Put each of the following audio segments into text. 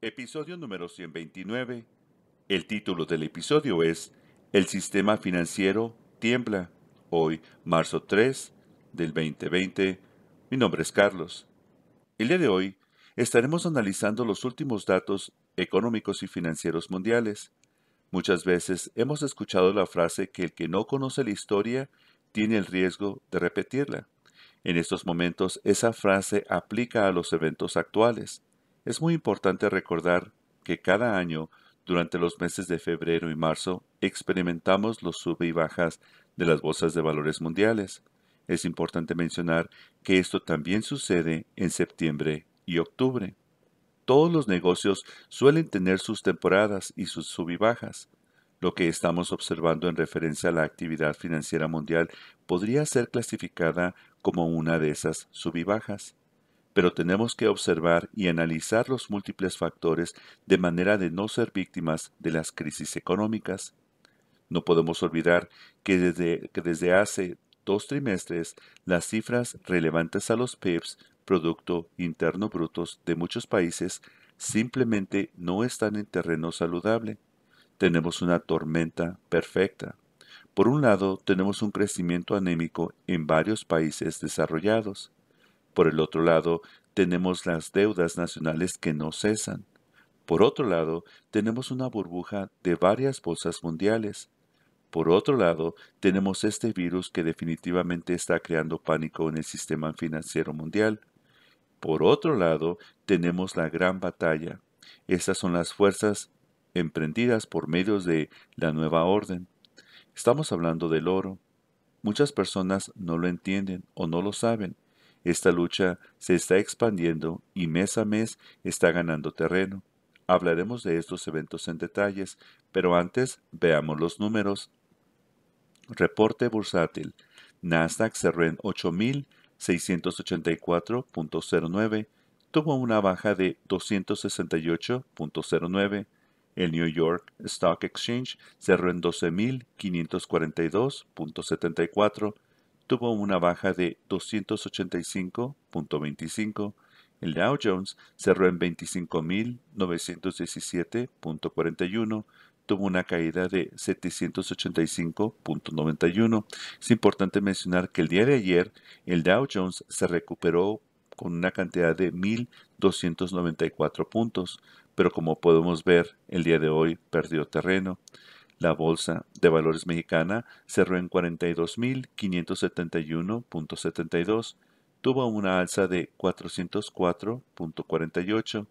episodio número 129. El título del episodio es El sistema financiero tiembla. Hoy, marzo 3 del 2020. Mi nombre es Carlos. El día de hoy estaremos analizando los últimos datos económicos y financieros mundiales. Muchas veces hemos escuchado la frase que el que no conoce la historia tiene el riesgo de repetirla. En estos momentos esa frase aplica a los eventos actuales. Es muy importante recordar que cada año, durante los meses de febrero y marzo, experimentamos los sub y bajas de las bolsas de valores mundiales. Es importante mencionar que esto también sucede en septiembre y octubre. Todos los negocios suelen tener sus temporadas y sus sub bajas. Lo que estamos observando en referencia a la actividad financiera mundial podría ser clasificada como una de esas sub bajas pero tenemos que observar y analizar los múltiples factores de manera de no ser víctimas de las crisis económicas. No podemos olvidar que desde, desde hace dos trimestres las cifras relevantes a los PIBs, Producto Interno Brutos, de muchos países simplemente no están en terreno saludable. Tenemos una tormenta perfecta. Por un lado, tenemos un crecimiento anémico en varios países desarrollados. Por el otro lado, tenemos las deudas nacionales que no cesan. Por otro lado, tenemos una burbuja de varias bolsas mundiales. Por otro lado, tenemos este virus que definitivamente está creando pánico en el sistema financiero mundial. Por otro lado, tenemos la gran batalla. Estas son las fuerzas emprendidas por medio de la nueva orden. Estamos hablando del oro. Muchas personas no lo entienden o no lo saben. Esta lucha se está expandiendo y mes a mes está ganando terreno. Hablaremos de estos eventos en detalles, pero antes veamos los números. Reporte bursátil. Nasdaq cerró en 8.684.09. Tuvo una baja de 268.09. El New York Stock Exchange cerró en 12.542.74 tuvo una baja de 285.25. El Dow Jones cerró en 25.917.41 tuvo una caída de 785.91. Es importante mencionar que el día de ayer el Dow Jones se recuperó con una cantidad de 1.294 puntos, pero como podemos ver, el día de hoy perdió terreno. La Bolsa de Valores Mexicana cerró en 42.571.72, tuvo una alza de 404.48.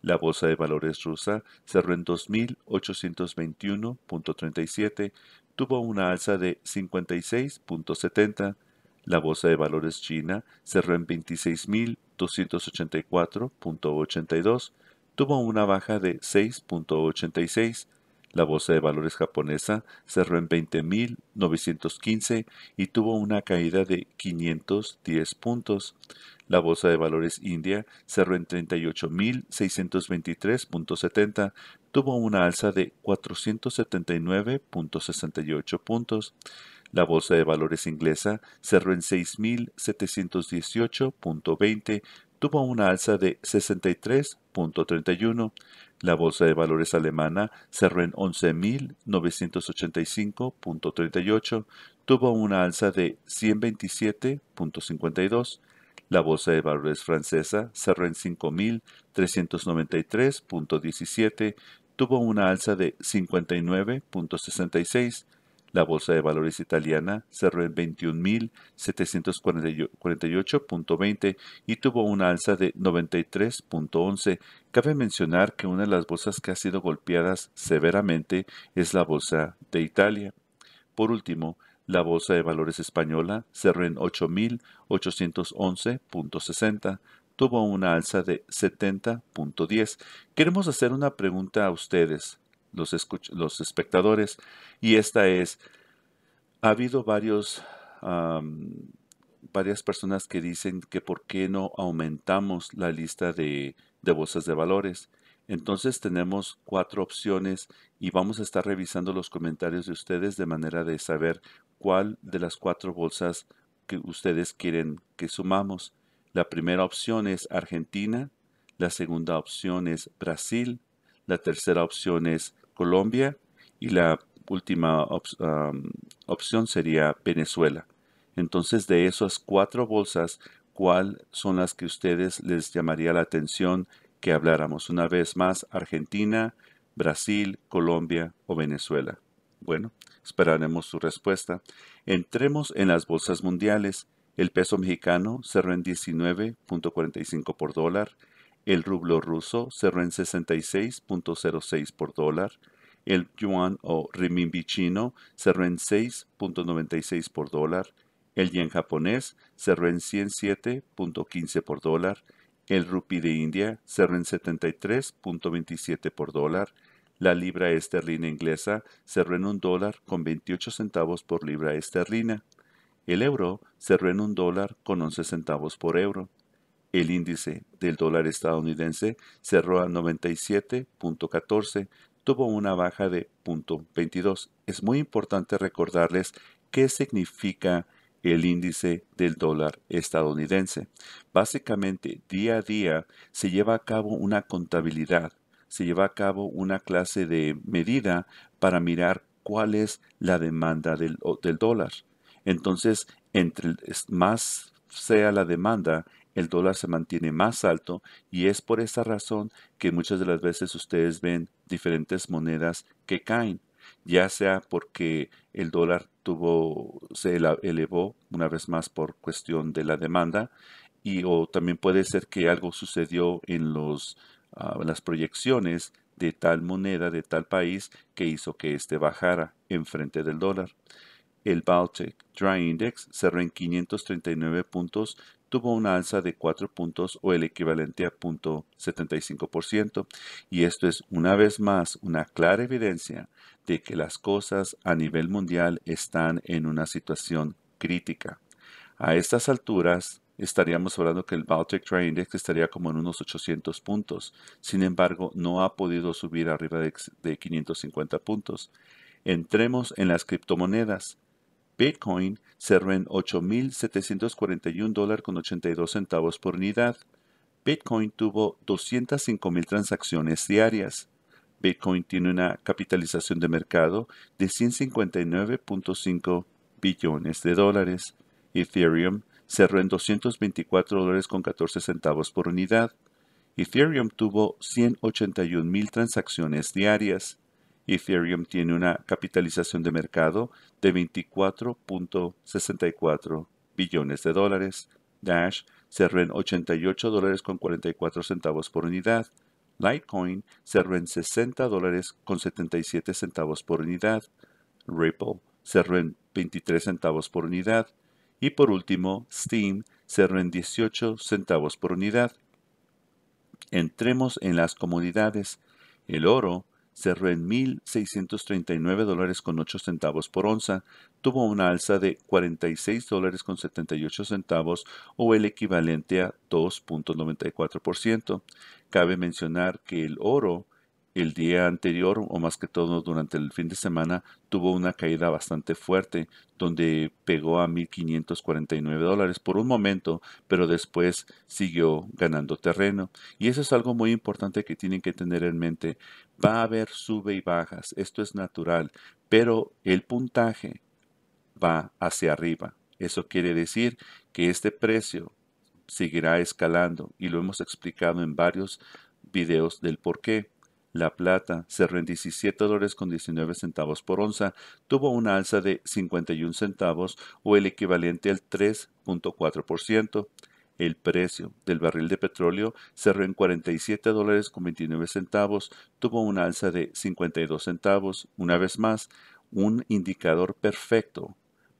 La Bolsa de Valores Rusa cerró en 2.821.37, tuvo una alza de 56.70. La Bolsa de Valores China cerró en 26.284.82, tuvo una baja de 6.86. La bolsa de valores japonesa cerró en 20.915 y tuvo una caída de 510 puntos. La bolsa de valores india cerró en 38.623.70, tuvo una alza de 479.68 puntos. La bolsa de valores inglesa cerró en 6.718.20, tuvo una alza de 63.31. La bolsa de valores alemana cerró en 11.985.38, tuvo una alza de 127.52. La bolsa de valores francesa cerró en 5.393.17, tuvo una alza de 59.66. La Bolsa de Valores italiana cerró en 21.748.20 y tuvo una alza de 93.11. Cabe mencionar que una de las bolsas que ha sido golpeadas severamente es la Bolsa de Italia. Por último, la Bolsa de Valores española cerró en 8.811.60 tuvo una alza de 70.10. Queremos hacer una pregunta a ustedes los, espectadores, y esta es, ha habido varios, varias personas que dicen que por qué no aumentamos la lista de, de bolsas de valores. Entonces tenemos cuatro opciones y vamos a estar revisando los comentarios de ustedes de manera de saber cuál de las cuatro bolsas que ustedes quieren que sumamos. La primera opción es Argentina, la segunda opción es Brasil, la tercera opción es Colombia y la última opción sería Venezuela. Entonces de esas cuatro bolsas, ¿cuál son las que ustedes les llamaría la atención que habláramos? Una vez más, Argentina, Brasil, Colombia o Venezuela. Bueno, esperaremos su respuesta. Entremos en las bolsas mundiales. El peso mexicano cerró en 19.45 por dólar. El rublo ruso cerró en 66.06 por dólar. El yuan o renminbi chino cerró en 6.96 por dólar. El yen japonés cerró en 107.15 por dólar. El rupee de India cerró en 73.27 por dólar. La libra esterlina inglesa cerró en un dólar con 28 centavos por libra esterlina. El euro cerró en un dólar con 11 centavos por euro. El índice del dólar estadounidense cerró a 97.14, tuvo una baja de 0.22. Es muy importante recordarles qué significa el índice del dólar estadounidense. Básicamente, día a día se lleva a cabo una contabilidad, se lleva a cabo una clase de medida para mirar cuál es la demanda del, del dólar. Entonces, entre más sea la demanda, el dólar se mantiene más alto y es por esa razón que muchas de las veces ustedes ven diferentes monedas que caen, ya sea porque el dólar tuvo, se elevó una vez más por cuestión de la demanda y o también puede ser que algo sucedió en los, ah, las proyecciones de tal moneda de tal país que hizo que éste bajara enfrente del dólar el Baltic Dry Index cerró en 539 puntos tuvo una alza de 4 puntos o el equivalente a 0.75%, y esto es una vez más una clara evidencia de que las cosas a nivel mundial están en una situación crítica. A estas alturas, estaríamos hablando que el Baltic Trade Index estaría como en unos 800 puntos. Sin embargo, no ha podido subir arriba de, de 550 puntos. Entremos en las criptomonedas. Bitcoin cerró en $8,741.82 con centavos por unidad. Bitcoin tuvo 205.000 transacciones diarias. Bitcoin tiene una capitalización de mercado de 159.5 billones de dólares. Ethereum cerró en $224.14 con centavos por unidad. Ethereum tuvo 181.000 transacciones diarias. Ethereum tiene una capitalización de mercado de 24.64 billones de dólares. Dash cerró en 88 dólares con 44 centavos por unidad. Litecoin cerró en 60 dólares con 77 centavos por unidad. Ripple cerró en 23 centavos por unidad. Y por último, Steam cerró en 18 centavos por unidad. Entremos en las comunidades. El oro cerró en 1.639 dólares con centavos por onza, tuvo una alza de 46 dólares con 78 centavos o el equivalente a 2.94%. Cabe mencionar que el oro el día anterior o más que todo durante el fin de semana tuvo una caída bastante fuerte donde pegó a 1.549 dólares por un momento pero después siguió ganando terreno y eso es algo muy importante que tienen que tener en mente va a haber sube y bajas esto es natural pero el puntaje va hacia arriba eso quiere decir que este precio seguirá escalando y lo hemos explicado en varios videos del por qué la plata cerró en $17.19 dólares con centavos por onza, tuvo una alza de 51 centavos o el equivalente al 3.4%. El precio del barril de petróleo cerró en $47.29, dólares con centavos, tuvo una alza de 52 centavos, una vez más, un indicador perfecto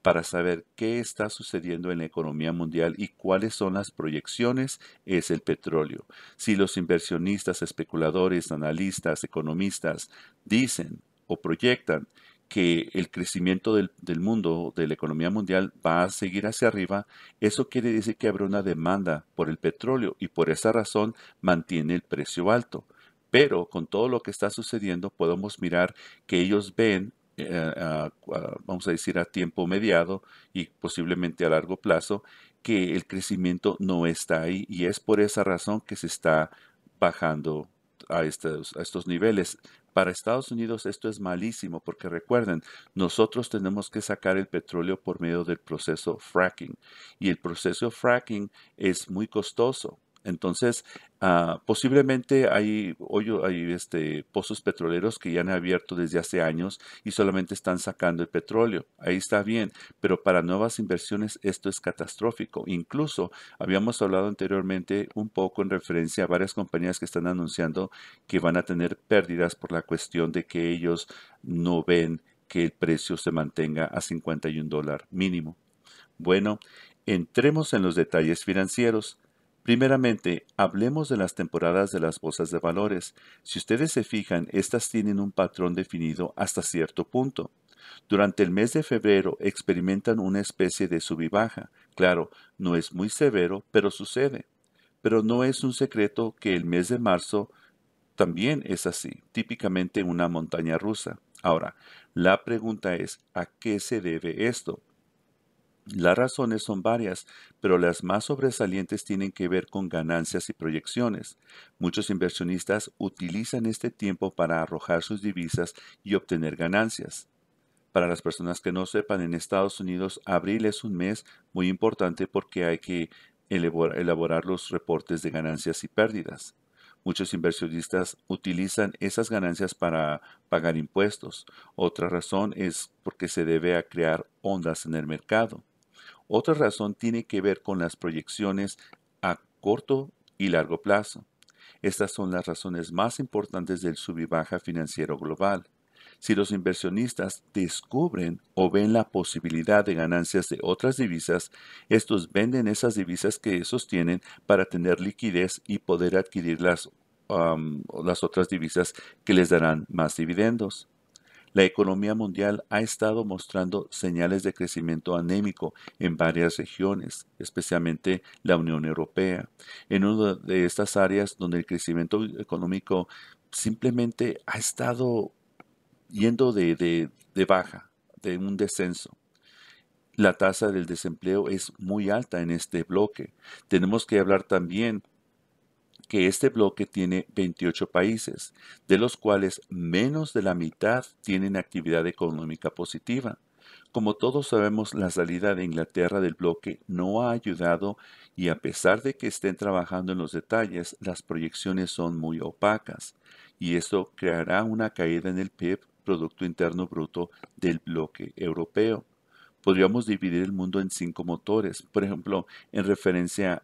para saber qué está sucediendo en la economía mundial y cuáles son las proyecciones es el petróleo. Si los inversionistas, especuladores, analistas, economistas dicen o proyectan que el crecimiento del, mundo, de la economía mundial, va a seguir hacia arriba, eso quiere decir que habrá una demanda por el petróleo y por esa razón mantiene el precio alto. Pero con todo lo que está sucediendo podemos mirar que ellos ven eh, vamos a decir, a tiempo mediado y posiblemente a largo plazo, que el crecimiento no está ahí y es por esa razón que se está bajando a estos niveles. Para Estados Unidos esto es malísimo porque recuerden, nosotros tenemos que sacar el petróleo por medio del proceso fracking y el proceso fracking es muy costoso entonces, ah, posiblemente hay, hoyo, hay este, pozos petroleros que ya han abierto desde hace años y solamente están sacando el petróleo. Ahí está bien, pero para nuevas inversiones esto es catastrófico. Incluso habíamos hablado anteriormente un poco en referencia a varias compañías que están anunciando que van a tener pérdidas por la cuestión de que ellos no ven que el precio se mantenga a 51 dólares mínimo. Bueno, entremos en los detalles financieros. Primeramente, hablemos de las temporadas de las bolsas de valores. Si ustedes se fijan, estas tienen un patrón definido hasta cierto punto. Durante el mes de febrero experimentan una especie de sub baja. Claro, no es muy severo, pero sucede. Pero no es un secreto que el mes de marzo también es así, típicamente una montaña rusa. Ahora, la pregunta es, ¿a qué se debe esto? Las razones son varias, pero las más sobresalientes tienen que ver con ganancias y proyecciones. Muchos inversionistas utilizan este tiempo para arrojar sus divisas y obtener ganancias. Para las personas que no sepan, en Estados Unidos abril es un mes muy importante porque hay que elaborar los reportes de ganancias y pérdidas. Muchos inversionistas utilizan esas ganancias para pagar impuestos. Otra razón es porque se debe a crear ondas en el mercado. Otra razón tiene que ver con las proyecciones a corto y largo plazo. Estas son las razones más importantes del sub baja financiero global. Si los inversionistas descubren o ven la posibilidad de ganancias de otras divisas, estos venden esas divisas que sostienen para tener liquidez y poder adquirir las otras divisas que les darán más dividendos. La economía mundial ha estado mostrando señales de crecimiento anémico en varias regiones, especialmente la Unión Europea. En una de estas áreas donde el crecimiento económico simplemente ha estado yendo de, baja, de un descenso. La tasa del desempleo es muy alta en este bloque. Tenemos que hablar también que este bloque tiene 28 países, de los cuales menos de la mitad tienen actividad económica positiva. Como todos sabemos, la salida de Inglaterra del bloque no ha ayudado y a pesar de que estén trabajando en los detalles, las proyecciones son muy opacas y esto creará una caída en el PIB, Producto Interno Bruto, del bloque europeo. Podríamos dividir el mundo en cinco motores, por ejemplo, en referencia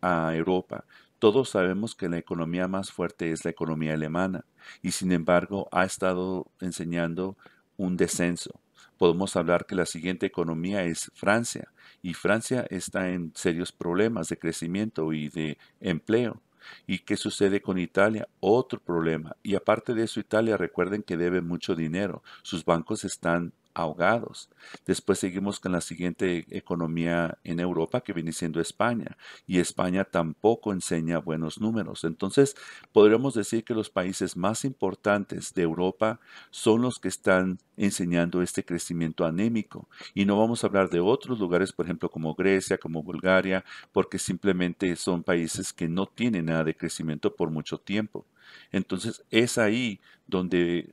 a Europa, todos sabemos que la economía más fuerte es la economía alemana y sin embargo ha estado enseñando un descenso. Podemos hablar que la siguiente economía es Francia y Francia está en serios problemas de crecimiento y de empleo. ¿Y qué sucede con Italia? Otro problema. Y aparte de eso, Italia, recuerden que debe mucho dinero. Sus bancos están ahogados. Después seguimos con la siguiente economía en Europa que viene siendo España y España tampoco enseña buenos números. Entonces podríamos decir que los países más importantes de Europa son los que están enseñando este crecimiento anémico y no vamos a hablar de otros lugares, por ejemplo, como Grecia, como Bulgaria, porque simplemente son países que no tienen nada de crecimiento por mucho tiempo. Entonces es ahí donde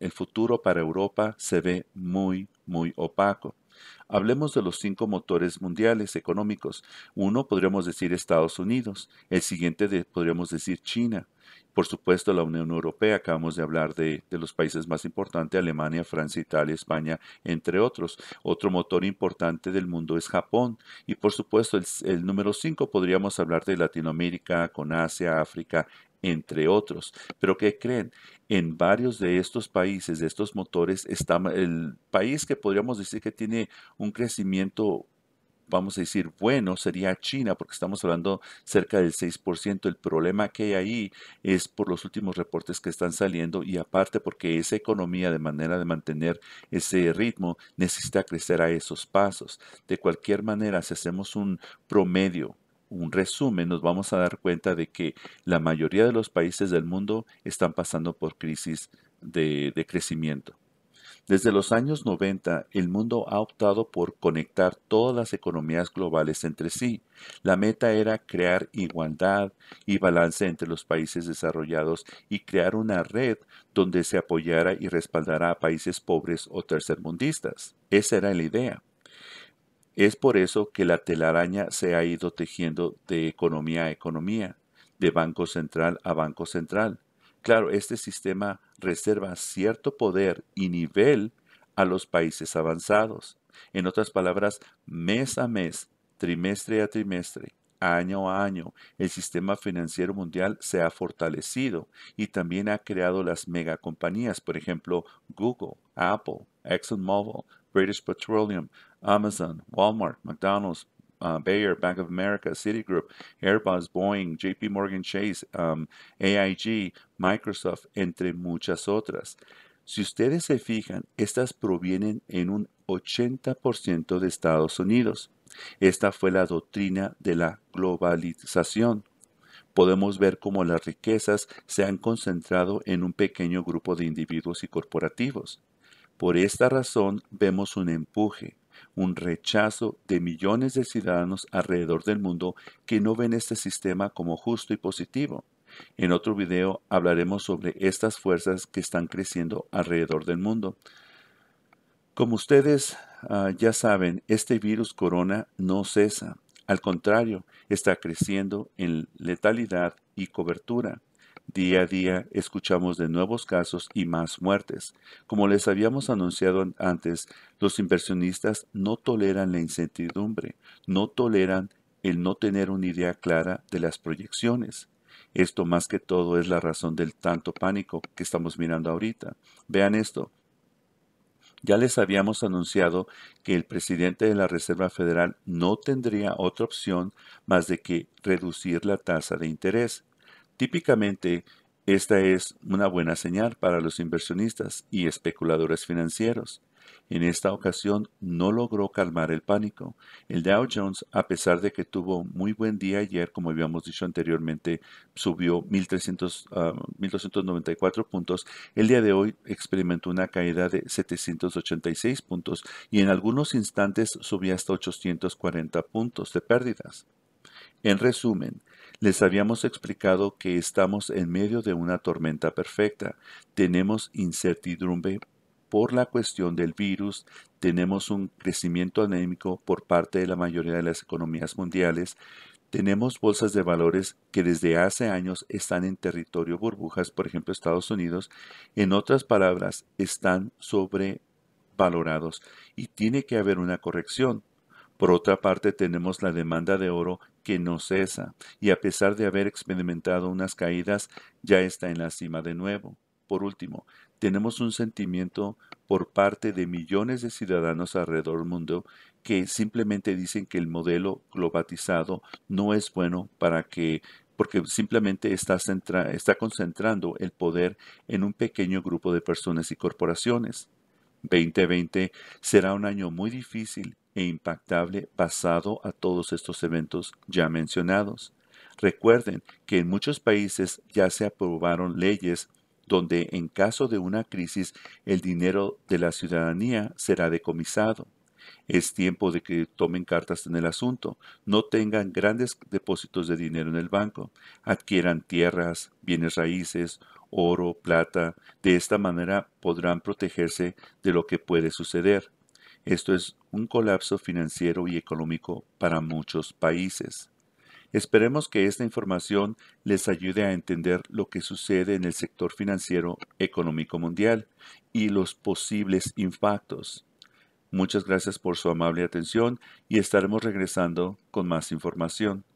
el futuro para Europa se ve muy, muy opaco. Hablemos de los cinco motores mundiales económicos. Uno podríamos decir Estados Unidos, el siguiente podríamos decir China, por supuesto la Unión Europea, acabamos de hablar de, los países más importantes, Alemania, Francia, Italia, España, entre otros. Otro motor importante del mundo es Japón y por supuesto el, número cinco podríamos hablar de Latinoamérica, con Asia, África, entre otros. Pero ¿qué creen? En varios de estos países, de estos motores, está el país que podríamos decir que tiene un crecimiento vamos a decir, bueno, sería China, porque estamos hablando cerca del 6%. El problema que hay ahí es por los últimos reportes que están saliendo y aparte porque esa economía, de manera de mantener ese ritmo, necesita crecer a esos pasos. De cualquier manera, si hacemos un promedio un resumen, nos vamos a dar cuenta de que la mayoría de los países del mundo están pasando por crisis de, crecimiento. Desde los años 90, el mundo ha optado por conectar todas las economías globales entre sí. La meta era crear igualdad y balance entre los países desarrollados y crear una red donde se apoyara y respaldara a países pobres o tercermundistas. Esa era la idea. Es por eso que la telaraña se ha ido tejiendo de economía a economía, de banco central a banco central. Claro, este sistema reserva cierto poder y nivel a los países avanzados. En otras palabras, mes a mes, trimestre a trimestre, año a año, el sistema financiero mundial se ha fortalecido y también ha creado las megacompañías, por ejemplo, Google, Apple, ExxonMobil, British Petroleum, Amazon, Walmart, McDonald's, uh, Bayer, Bank of America, Citigroup, Airbus, Boeing, JP Morgan Chase, um, AIG, Microsoft, entre muchas otras. Si ustedes se fijan, estas provienen en un 80% de Estados Unidos. Esta fue la doctrina de la globalización. Podemos ver cómo las riquezas se han concentrado en un pequeño grupo de individuos y corporativos. Por esta razón vemos un empuje, un rechazo de millones de ciudadanos alrededor del mundo que no ven este sistema como justo y positivo. En otro video hablaremos sobre estas fuerzas que están creciendo alrededor del mundo. Como ustedes ah, ya saben, este virus corona no cesa. Al contrario, está creciendo en letalidad y cobertura. Día a día escuchamos de nuevos casos y más muertes. Como les habíamos anunciado antes, los inversionistas no toleran la incertidumbre, no toleran el no tener una idea clara de las proyecciones. Esto más que todo es la razón del tanto pánico que estamos mirando ahorita. Vean esto. Ya les habíamos anunciado que el presidente de la Reserva Federal no tendría otra opción más de que reducir la tasa de interés. Típicamente, esta es una buena señal para los inversionistas y especuladores financieros. En esta ocasión no logró calmar el pánico. El Dow Jones, a pesar de que tuvo muy buen día ayer, como habíamos dicho anteriormente, subió 1.294 ah, puntos, el día de hoy experimentó una caída de 786 puntos y en algunos instantes subió hasta 840 puntos de pérdidas. En resumen, les habíamos explicado que estamos en medio de una tormenta perfecta. Tenemos incertidumbre por la cuestión del virus, tenemos un crecimiento anémico por parte de la mayoría de las economías mundiales, tenemos bolsas de valores que desde hace años están en territorio burbujas, por ejemplo Estados Unidos, en otras palabras, están sobrevalorados y tiene que haber una corrección. Por otra parte, tenemos la demanda de oro que no cesa y a pesar de haber experimentado unas caídas, ya está en la cima de nuevo. Por último, tenemos un sentimiento por parte de millones de ciudadanos alrededor del mundo que simplemente dicen que el modelo globalizado no es bueno para que porque simplemente está, está concentrando el poder en un pequeño grupo de personas y corporaciones. 2020 será un año muy difícil e impactable basado a todos estos eventos ya mencionados. Recuerden que en muchos países ya se aprobaron leyes donde en caso de una crisis el dinero de la ciudadanía será decomisado. Es tiempo de que tomen cartas en el asunto. No tengan grandes depósitos de dinero en el banco. Adquieran tierras, bienes raíces, oro, plata. De esta manera podrán protegerse de lo que puede suceder. Esto es un colapso financiero y económico para muchos países. Esperemos que esta información les ayude a entender lo que sucede en el sector financiero económico mundial y los posibles impactos. Muchas gracias por su amable atención y estaremos regresando con más información.